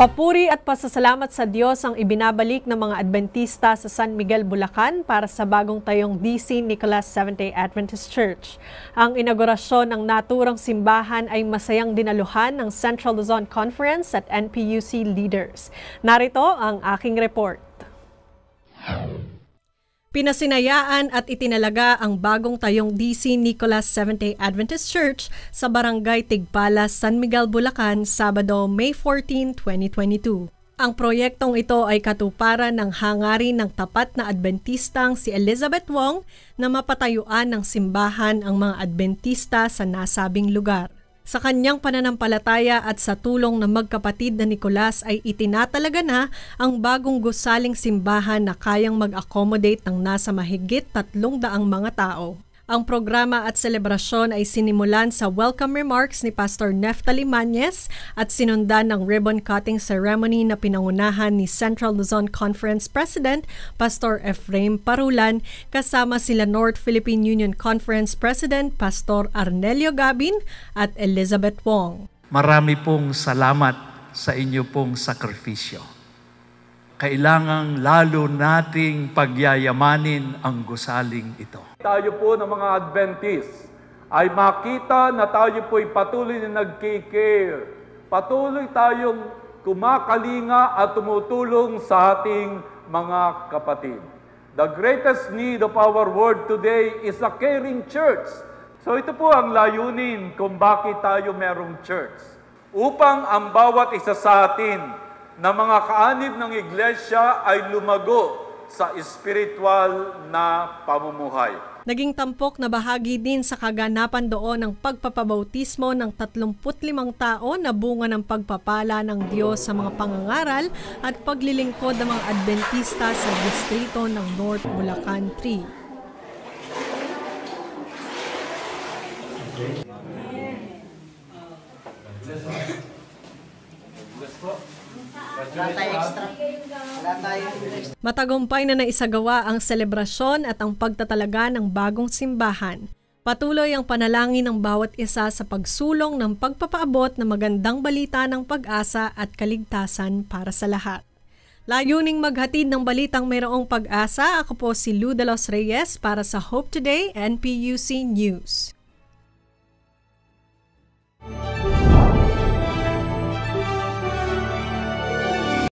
Papuri at pasasalamat sa Diyos ang ibinabalik ng mga Adventista sa San Miguel, Bulacan para sa bagong tayong DC Nicholas Seventh-day Adventist Church. Ang inaugurasyon ng naturang simbahan ay masayang dinaluhan ng Central Luzon Conference at NPUC leaders. Narito ang aking report. Pinasinayaan at itinalaga ang bagong tayong DC Nicolas Seventh-day Adventist Church sa Barangay Tigpala, San Miguel, Bulacan, Sabado, May 14, 2022. Ang proyektong ito ay katuparan ng hangarin ng tapat na Adventistang si Elizabeth Wong na mapatayuan ng simbahan ang mga Adventista sa nasabing lugar. Sa kanyang pananampalataya at sa tulong ng magkapatid na Nicolas ay itinatalaga na ang bagong gusaling simbahan na kayang mag-accommodate ng nasa mahigit 300 daang mga tao. Ang programa at selebrasyon ay sinimulan sa welcome remarks ni Pastor Neftali Manyes at sinundan ng ribbon-cutting ceremony na pinangunahan ni Central Luzon Conference President Pastor Efraim Parulan kasama sila North Philippine Union Conference President Pastor Arnelio Gabin at Elizabeth Wong. Marami pong salamat sa inyo pong sakripisyo kailangang lalo nating pagyayamanin ang gusaling ito. Tayo po ng mga Adventist ay makita na tayo po'y patuloy na nagkikare. Patuloy tayong kumakalinga at tumutulong sa ating mga kapatid. The greatest need of our world today is a caring church. So ito po ang layunin kung bakit tayo merong church. Upang ang bawat isa sa atin na mga kaanib ng iglesia ay lumago sa espiritual na pamumuhay. Naging tampok na bahagi din sa kaganapan doon ang pagpapabautismo ng 35 tao na bunga ng pagpapala ng Diyos sa mga pangangaral at paglilingkod ng mga Adventista sa distrito ng North Bulacan 3. Bless po. Matagumpay na naisagawa ang selebrasyon at ang pagtatalaga ng bagong simbahan. Patuloy ang panalangin ng bawat isa sa pagsulong ng pagpapaabot ng magandang balita ng pag-asa at kaligtasan para sa lahat. Layuning maghatid ng balitang mayroong pag-asa, ako po si Lou De Los Reyes para sa Hope Today NPUC News.